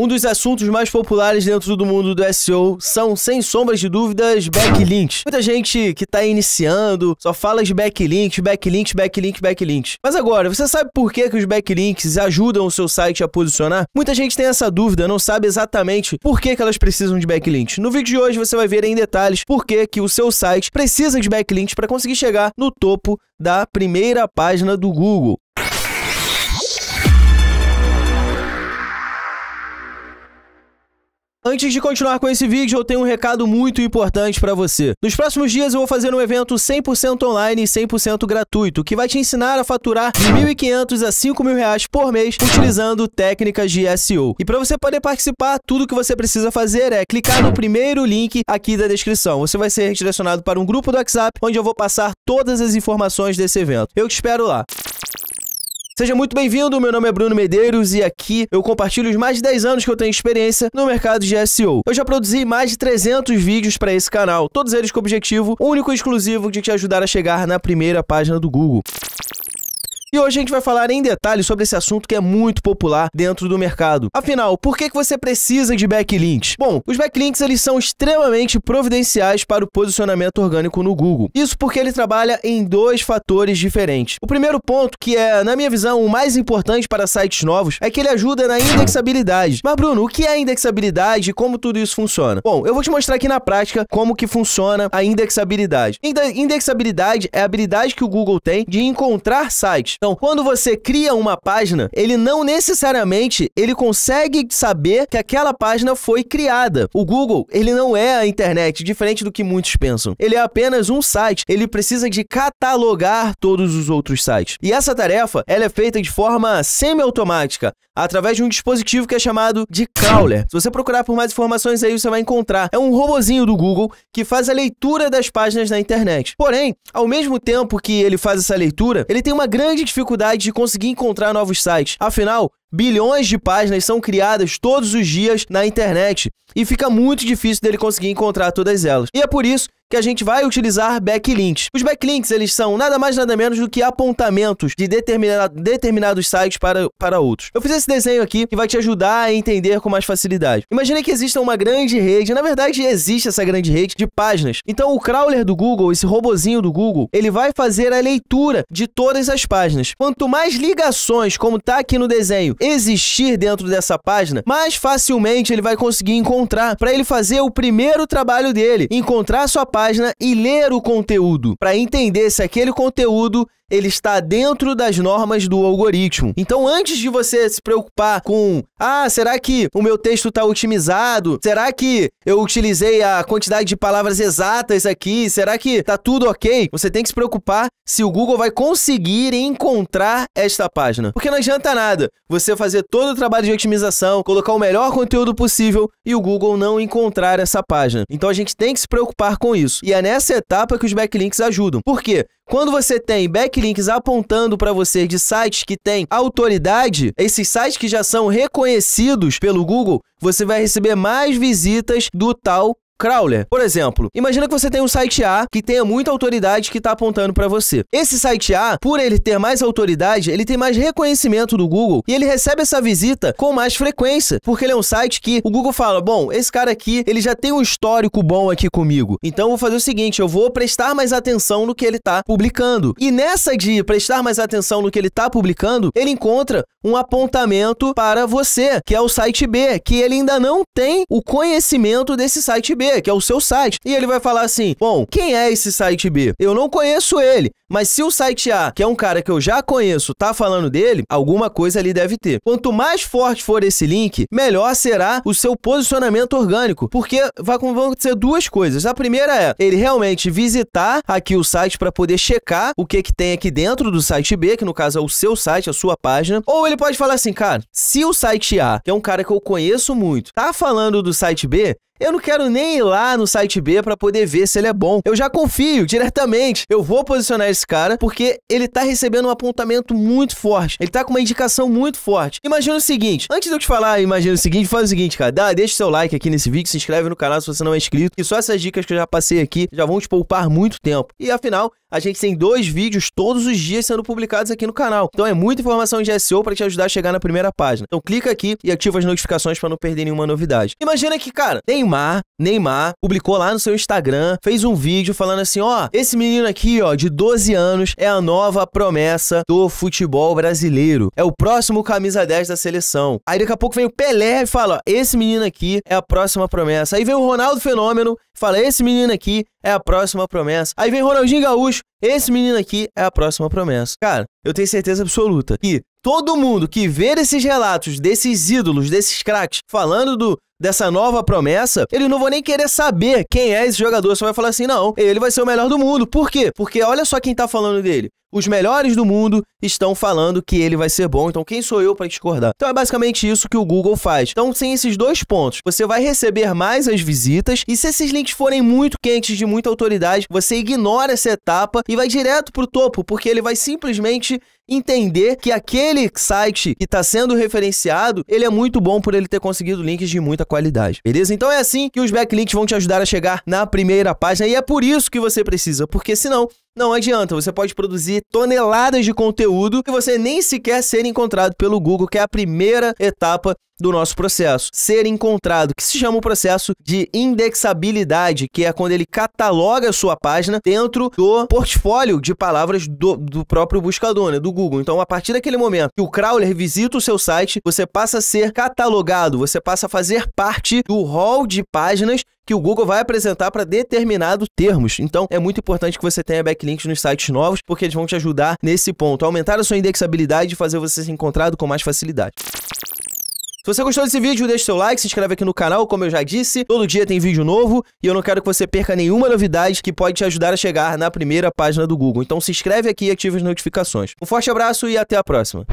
Um dos assuntos mais populares dentro do mundo do SEO são, sem sombras de dúvidas, backlinks. Muita gente que está iniciando só fala de backlinks, backlinks, backlinks, backlinks. Mas agora, você sabe por que, que os backlinks ajudam o seu site a posicionar? Muita gente tem essa dúvida, não sabe exatamente por que, que elas precisam de backlinks. No vídeo de hoje você vai ver em detalhes por que, que o seu site precisa de backlinks para conseguir chegar no topo da primeira página do Google. Antes de continuar com esse vídeo, eu tenho um recado muito importante para você. Nos próximos dias eu vou fazer um evento 100% online e 100% gratuito, que vai te ensinar a faturar de 1.500 a 5.000 reais por mês utilizando técnicas de SEO. E para você poder participar, tudo que você precisa fazer é clicar no primeiro link aqui da descrição. Você vai ser redirecionado para um grupo do WhatsApp, onde eu vou passar todas as informações desse evento. Eu te espero lá. Seja muito bem-vindo, meu nome é Bruno Medeiros e aqui eu compartilho os mais de 10 anos que eu tenho experiência no mercado de SEO. Eu já produzi mais de 300 vídeos para esse canal, todos eles com o objetivo único e exclusivo de te ajudar a chegar na primeira página do Google. E hoje a gente vai falar em detalhes sobre esse assunto que é muito popular dentro do mercado. Afinal, por que, que você precisa de backlinks? Bom, os backlinks eles são extremamente providenciais para o posicionamento orgânico no Google. Isso porque ele trabalha em dois fatores diferentes. O primeiro ponto, que é, na minha visão, o mais importante para sites novos, é que ele ajuda na indexabilidade. Mas Bruno, o que é indexabilidade e como tudo isso funciona? Bom, eu vou te mostrar aqui na prática como que funciona a indexabilidade. Indexabilidade é a habilidade que o Google tem de encontrar sites então, quando você cria uma página, ele não necessariamente ele consegue saber que aquela página foi criada. O Google, ele não é a internet, diferente do que muitos pensam. Ele é apenas um site, ele precisa de catalogar todos os outros sites. E essa tarefa, ela é feita de forma semi-automática através de um dispositivo que é chamado de crawler. Se você procurar por mais informações aí, você vai encontrar. É um robozinho do Google que faz a leitura das páginas na internet. Porém, ao mesmo tempo que ele faz essa leitura, ele tem uma grande dificuldade de conseguir encontrar novos sites. Afinal, Bilhões de páginas são criadas todos os dias na internet e fica muito difícil dele conseguir encontrar todas elas. E é por isso que a gente vai utilizar backlinks. Os backlinks, eles são nada mais nada menos do que apontamentos de determinado, determinados sites para, para outros. Eu fiz esse desenho aqui que vai te ajudar a entender com mais facilidade. Imagina que exista uma grande rede, na verdade existe essa grande rede de páginas. Então o crawler do Google, esse robozinho do Google, ele vai fazer a leitura de todas as páginas. Quanto mais ligações, como está aqui no desenho, existir dentro dessa página, mais facilmente ele vai conseguir encontrar para ele fazer o primeiro trabalho dele, encontrar sua página e ler o conteúdo, para entender se aquele conteúdo ele está dentro das normas do algoritmo. Então, antes de você se preocupar com, ah, será que o meu texto está otimizado? Será que eu utilizei a quantidade de palavras exatas aqui? Será que está tudo ok? Você tem que se preocupar se o Google vai conseguir encontrar esta página. Porque não adianta nada você fazer todo o trabalho de otimização, colocar o melhor conteúdo possível e o Google não encontrar essa página. Então, a gente tem que se preocupar com isso. E é nessa etapa que os backlinks ajudam. Por quê? Quando você tem backlinks apontando para você de sites que têm autoridade, esses sites que já são reconhecidos pelo Google, você vai receber mais visitas do tal crawler. Por exemplo, imagina que você tem um site A que tenha muita autoridade que está apontando para você. Esse site A, por ele ter mais autoridade, ele tem mais reconhecimento do Google e ele recebe essa visita com mais frequência, porque ele é um site que o Google fala: bom, esse cara aqui, ele já tem um histórico bom aqui comigo. Então eu vou fazer o seguinte, eu vou prestar mais atenção no que ele está publicando. E nessa de prestar mais atenção no que ele está publicando, ele encontra um apontamento para você, que é o site B, que ele ainda não tem o conhecimento desse site B que é o seu site, e ele vai falar assim: bom, quem é esse site B? Eu não conheço ele, mas se o site A, que é um cara que eu já conheço, tá falando dele, alguma coisa ali deve ter. Quanto mais forte for esse link, melhor será o seu posicionamento orgânico, porque vai, vão acontecer duas coisas. A primeira é ele realmente visitar aqui o site para poder checar o que, que tem aqui dentro do site B, que no caso é o seu site, a sua página, ou ele pode falar assim, cara, se o site A, que é um cara que eu conheço muito, tá falando do site B, eu não quero nem ir lá no site B para poder ver se ele é bom. Eu já confio diretamente. Eu vou posicionar esse cara porque ele tá recebendo um apontamento muito forte. Ele tá com uma indicação muito forte. Imagina o seguinte, antes de eu te falar, imagina o seguinte, faz o seguinte, cara, dá, deixa o seu like aqui nesse vídeo, se inscreve no canal se você não é inscrito. E só essas dicas que eu já passei aqui já vão te poupar muito tempo. E afinal, a gente tem dois vídeos todos os dias sendo publicados aqui no canal. Então é muita informação de SEO para te ajudar a chegar na primeira página. Então clica aqui e ativa as notificações para não perder nenhuma novidade. Imagina que, cara, Neymar, Neymar publicou lá no seu Instagram, fez um vídeo falando assim, ó, esse menino aqui, ó, de 12 anos é a nova promessa do futebol brasileiro. É o próximo camisa 10 da seleção. Aí daqui a pouco vem o Pelé e fala, ó, esse menino aqui é a próxima promessa. Aí vem o Ronaldo Fenômeno fala: esse menino aqui é a próxima promessa. Aí vem Ronaldinho Gaúcho, esse menino aqui é a próxima promessa. Cara, eu tenho certeza absoluta que todo mundo que ver esses relatos desses ídolos, desses craques, falando do dessa nova promessa, ele não vai nem querer saber quem é esse jogador. Só vai falar assim: não, ele vai ser o melhor do mundo. Por quê? Porque olha só quem tá falando dele. Os melhores do mundo estão falando que ele vai ser bom, então quem sou eu para discordar? Então é basicamente isso que o Google faz. Então, sem esses dois pontos, você vai receber mais as visitas e se esses links forem muito quentes de muita autoridade, você ignora essa etapa e vai direto pro topo, porque ele vai simplesmente entender que aquele site que está sendo referenciado, ele é muito bom por ele ter conseguido links de muita qualidade. Beleza? Então é assim que os backlinks vão te ajudar a chegar na primeira página e é por isso que você precisa, porque senão não adianta, você pode produzir toneladas de conteúdo e você nem sequer ser encontrado pelo Google, que é a primeira etapa do nosso processo. Ser encontrado, que se chama o processo de indexabilidade, que é quando ele cataloga a sua página dentro do portfólio de palavras do, do próprio buscador, né, do Google. Então, a partir daquele momento que o crawler visita o seu site, você passa a ser catalogado, você passa a fazer parte do hall de páginas que o Google vai apresentar para determinados termos. Então, é muito importante que você tenha backlinks nos sites novos, porque eles vão te ajudar nesse ponto, aumentar a sua indexabilidade e fazer você ser encontrado com mais facilidade. Se você gostou desse vídeo, deixa seu like, se inscreve aqui no canal, como eu já disse. Todo dia tem vídeo novo e eu não quero que você perca nenhuma novidade que pode te ajudar a chegar na primeira página do Google. Então se inscreve aqui e ativa as notificações. Um forte abraço e até a próxima.